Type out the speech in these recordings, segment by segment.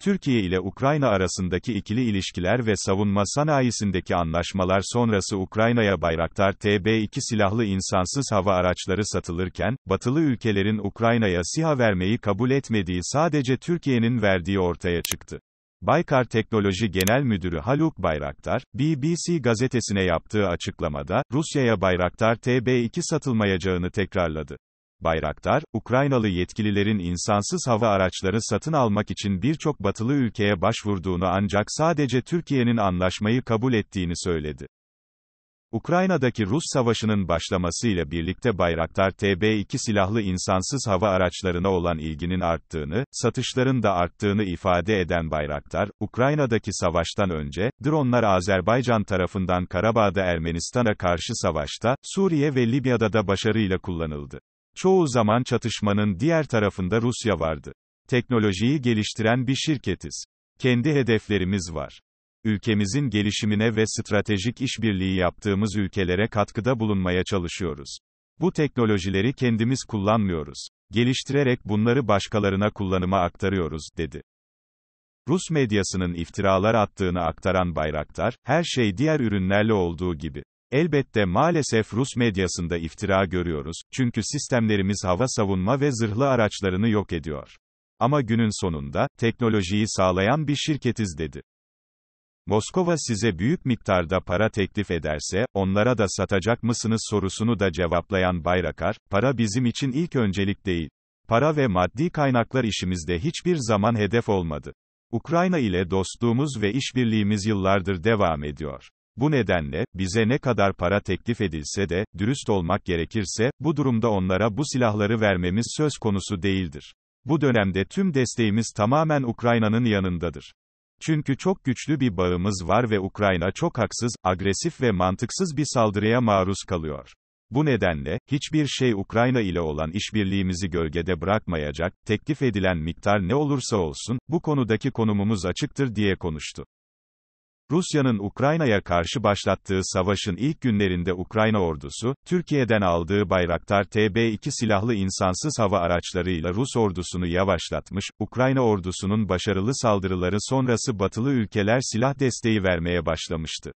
Türkiye ile Ukrayna arasındaki ikili ilişkiler ve savunma sanayisindeki anlaşmalar sonrası Ukrayna'ya Bayraktar TB2 silahlı insansız hava araçları satılırken, batılı ülkelerin Ukrayna'ya SİHA vermeyi kabul etmediği sadece Türkiye'nin verdiği ortaya çıktı. Baykar Teknoloji Genel Müdürü Haluk Bayraktar, BBC gazetesine yaptığı açıklamada, Rusya'ya Bayraktar TB2 satılmayacağını tekrarladı. Bayraktar, Ukraynalı yetkililerin insansız hava araçları satın almak için birçok batılı ülkeye başvurduğunu ancak sadece Türkiye'nin anlaşmayı kabul ettiğini söyledi. Ukrayna'daki Rus savaşının başlamasıyla birlikte Bayraktar TB2 silahlı insansız hava araçlarına olan ilginin arttığını, satışların da arttığını ifade eden Bayraktar, Ukrayna'daki savaştan önce, dronlar Azerbaycan tarafından Karabağ'da Ermenistan'a karşı savaşta, Suriye ve Libya'da da başarıyla kullanıldı. Çoğu zaman çatışmanın diğer tarafında Rusya vardı. Teknolojiyi geliştiren bir şirketiz. Kendi hedeflerimiz var. Ülkemizin gelişimine ve stratejik işbirliği yaptığımız ülkelere katkıda bulunmaya çalışıyoruz. Bu teknolojileri kendimiz kullanmıyoruz. Geliştirerek bunları başkalarına kullanıma aktarıyoruz, dedi. Rus medyasının iftiralar attığını aktaran Bayraktar, her şey diğer ürünlerle olduğu gibi. Elbette maalesef Rus medyasında iftira görüyoruz, çünkü sistemlerimiz hava savunma ve zırhlı araçlarını yok ediyor. Ama günün sonunda, teknolojiyi sağlayan bir şirketiz dedi. Moskova size büyük miktarda para teklif ederse, onlara da satacak mısınız sorusunu da cevaplayan Bayrakar, para bizim için ilk öncelik değil. Para ve maddi kaynaklar işimizde hiçbir zaman hedef olmadı. Ukrayna ile dostluğumuz ve işbirliğimiz yıllardır devam ediyor. Bu nedenle, bize ne kadar para teklif edilse de, dürüst olmak gerekirse, bu durumda onlara bu silahları vermemiz söz konusu değildir. Bu dönemde tüm desteğimiz tamamen Ukrayna'nın yanındadır. Çünkü çok güçlü bir bağımız var ve Ukrayna çok haksız, agresif ve mantıksız bir saldırıya maruz kalıyor. Bu nedenle, hiçbir şey Ukrayna ile olan işbirliğimizi gölgede bırakmayacak, teklif edilen miktar ne olursa olsun, bu konudaki konumumuz açıktır diye konuştu. Rusya'nın Ukrayna'ya karşı başlattığı savaşın ilk günlerinde Ukrayna ordusu, Türkiye'den aldığı Bayraktar TB2 silahlı insansız hava araçlarıyla Rus ordusunu yavaşlatmış, Ukrayna ordusunun başarılı saldırıları sonrası batılı ülkeler silah desteği vermeye başlamıştı.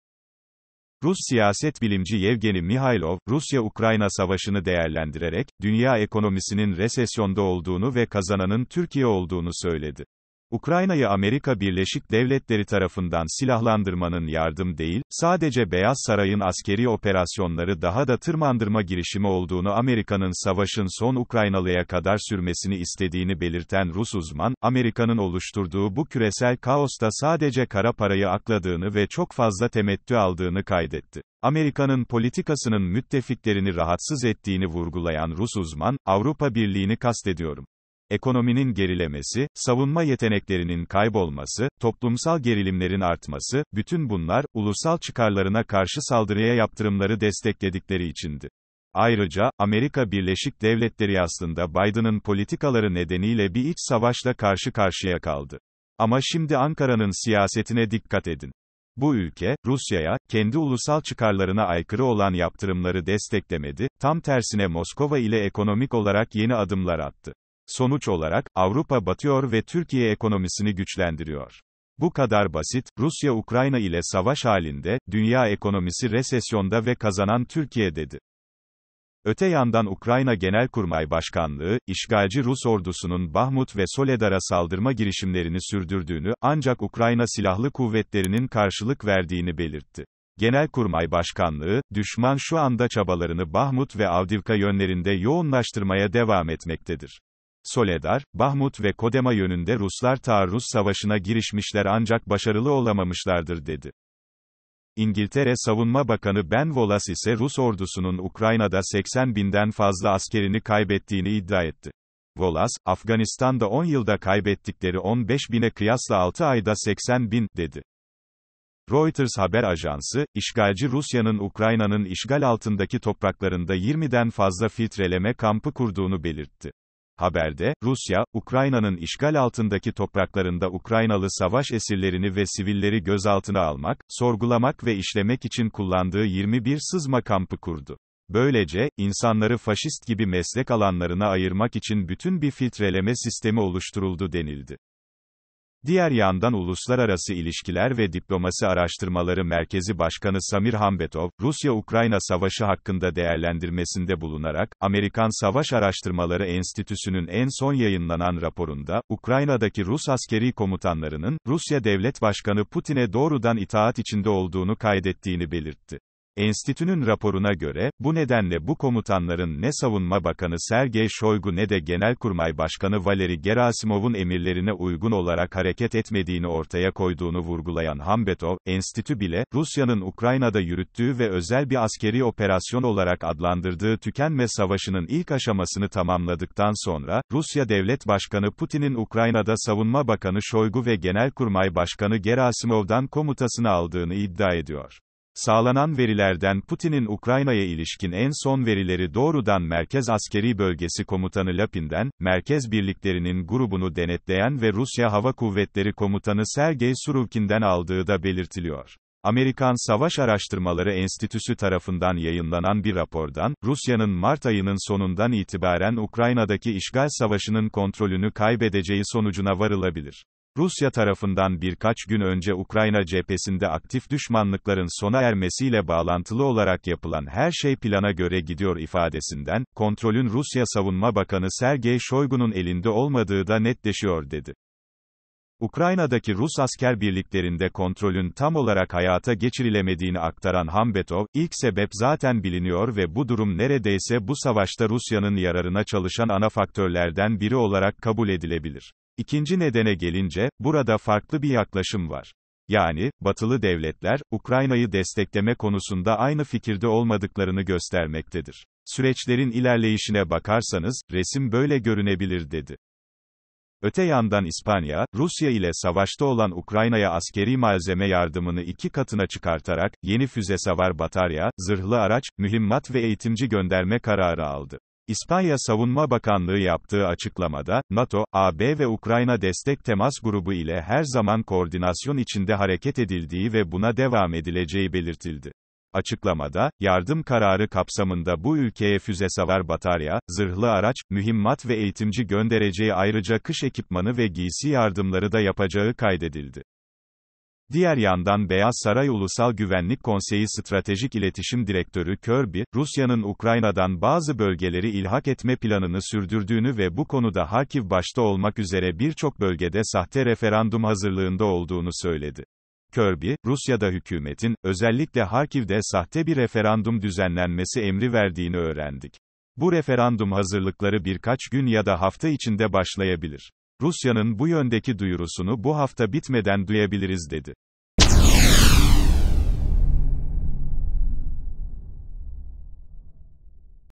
Rus siyaset bilimci Yevgeni Mihailov, Rusya-Ukrayna savaşını değerlendirerek, dünya ekonomisinin resesyonda olduğunu ve kazananın Türkiye olduğunu söyledi. Ukrayna'yı Amerika Birleşik Devletleri tarafından silahlandırmanın yardım değil, sadece Beyaz Saray'ın askeri operasyonları daha da tırmandırma girişimi olduğunu Amerika'nın savaşın son Ukraynalı'ya kadar sürmesini istediğini belirten Rus uzman, Amerika'nın oluşturduğu bu küresel kaosta sadece kara parayı akladığını ve çok fazla temettü aldığını kaydetti. Amerika'nın politikasının müttefiklerini rahatsız ettiğini vurgulayan Rus uzman, Avrupa Birliği'ni kastediyorum ekonominin gerilemesi, savunma yeteneklerinin kaybolması, toplumsal gerilimlerin artması, bütün bunlar, ulusal çıkarlarına karşı saldırıya yaptırımları destekledikleri içindi. Ayrıca, Amerika Birleşik Devletleri aslında Biden'ın politikaları nedeniyle bir iç savaşla karşı karşıya kaldı. Ama şimdi Ankara'nın siyasetine dikkat edin. Bu ülke, Rusya'ya, kendi ulusal çıkarlarına aykırı olan yaptırımları desteklemedi, tam tersine Moskova ile ekonomik olarak yeni adımlar attı. Sonuç olarak, Avrupa batıyor ve Türkiye ekonomisini güçlendiriyor. Bu kadar basit, Rusya Ukrayna ile savaş halinde, dünya ekonomisi resesyonda ve kazanan Türkiye dedi. Öte yandan Ukrayna Genelkurmay Başkanlığı, işgalci Rus ordusunun Bahmut ve Soledar'a saldırma girişimlerini sürdürdüğünü, ancak Ukrayna Silahlı Kuvvetleri'nin karşılık verdiğini belirtti. Genelkurmay Başkanlığı, düşman şu anda çabalarını Bahmut ve Avdivka yönlerinde yoğunlaştırmaya devam etmektedir. Soledar, Bahmut ve Kodema yönünde Ruslar taarruz savaşına girişmişler ancak başarılı olamamışlardır dedi. İngiltere Savunma Bakanı Ben Wallace ise Rus ordusunun Ukrayna'da 80 binden fazla askerini kaybettiğini iddia etti. Wallace, Afganistan'da 10 yılda kaybettikleri 15 bine kıyasla 6 ayda 80 bin, dedi. Reuters haber ajansı, işgalci Rusya'nın Ukrayna'nın işgal altındaki topraklarında 20'den fazla filtreleme kampı kurduğunu belirtti. Haberde, Rusya, Ukrayna'nın işgal altındaki topraklarında Ukraynalı savaş esirlerini ve sivilleri gözaltına almak, sorgulamak ve işlemek için kullandığı 21 sızma kampı kurdu. Böylece, insanları faşist gibi meslek alanlarına ayırmak için bütün bir filtreleme sistemi oluşturuldu denildi. Diğer yandan Uluslararası İlişkiler ve Diplomasi Araştırmaları Merkezi Başkanı Samir Hambetov, Rusya-Ukrayna Savaşı hakkında değerlendirmesinde bulunarak, Amerikan Savaş Araştırmaları Enstitüsü'nün en son yayınlanan raporunda, Ukrayna'daki Rus askeri komutanlarının, Rusya Devlet Başkanı Putin'e doğrudan itaat içinde olduğunu kaydettiğini belirtti. Enstitünün raporuna göre, bu nedenle bu komutanların ne Savunma Bakanı Sergey Shoigu ne de Genelkurmay Başkanı Valeri Gerasimov'un emirlerine uygun olarak hareket etmediğini ortaya koyduğunu vurgulayan Hambetov, enstitü bile, Rusya'nın Ukrayna'da yürüttüğü ve özel bir askeri operasyon olarak adlandırdığı tükenme savaşının ilk aşamasını tamamladıktan sonra, Rusya Devlet Başkanı Putin'in Ukrayna'da Savunma Bakanı Shoigu ve Genelkurmay Başkanı Gerasimov'dan komutasını aldığını iddia ediyor. Sağlanan verilerden Putin'in Ukrayna'ya ilişkin en son verileri doğrudan Merkez Askeri Bölgesi Komutanı Lapin'den, Merkez Birliklerinin grubunu denetleyen ve Rusya Hava Kuvvetleri Komutanı Sergey Surukinden aldığı da belirtiliyor. Amerikan Savaş Araştırmaları Enstitüsü tarafından yayınlanan bir rapordan, Rusya'nın Mart ayının sonundan itibaren Ukrayna'daki işgal savaşının kontrolünü kaybedeceği sonucuna varılabilir. Rusya tarafından birkaç gün önce Ukrayna cephesinde aktif düşmanlıkların sona ermesiyle bağlantılı olarak yapılan her şey plana göre gidiyor ifadesinden, kontrolün Rusya Savunma Bakanı Sergey Shoigu'nun elinde olmadığı da netleşiyor dedi. Ukrayna'daki Rus asker birliklerinde kontrolün tam olarak hayata geçirilemediğini aktaran Hambetov, ilk sebep zaten biliniyor ve bu durum neredeyse bu savaşta Rusya'nın yararına çalışan ana faktörlerden biri olarak kabul edilebilir. İkinci nedene gelince, burada farklı bir yaklaşım var. Yani, batılı devletler, Ukrayna'yı destekleme konusunda aynı fikirde olmadıklarını göstermektedir. Süreçlerin ilerleyişine bakarsanız, resim böyle görünebilir dedi. Öte yandan İspanya, Rusya ile savaşta olan Ukrayna'ya askeri malzeme yardımını iki katına çıkartarak, yeni füze savar batarya, zırhlı araç, mühimmat ve eğitimci gönderme kararı aldı. İspanya Savunma Bakanlığı yaptığı açıklamada, NATO, AB ve Ukrayna destek temas grubu ile her zaman koordinasyon içinde hareket edildiği ve buna devam edileceği belirtildi. Açıklamada, yardım kararı kapsamında bu ülkeye füze savar batarya, zırhlı araç, mühimmat ve eğitimci göndereceği ayrıca kış ekipmanı ve giysi yardımları da yapacağı kaydedildi. Diğer yandan Beyaz Saray Ulusal Güvenlik Konseyi Stratejik İletişim Direktörü Kirby, Rusya'nın Ukrayna'dan bazı bölgeleri ilhak etme planını sürdürdüğünü ve bu konuda Harkiv başta olmak üzere birçok bölgede sahte referandum hazırlığında olduğunu söyledi. Kirby, Rusya'da hükümetin, özellikle Harkiv'de sahte bir referandum düzenlenmesi emri verdiğini öğrendik. Bu referandum hazırlıkları birkaç gün ya da hafta içinde başlayabilir. Rusya'nın bu yöndeki duyurusunu bu hafta bitmeden duyabiliriz dedi.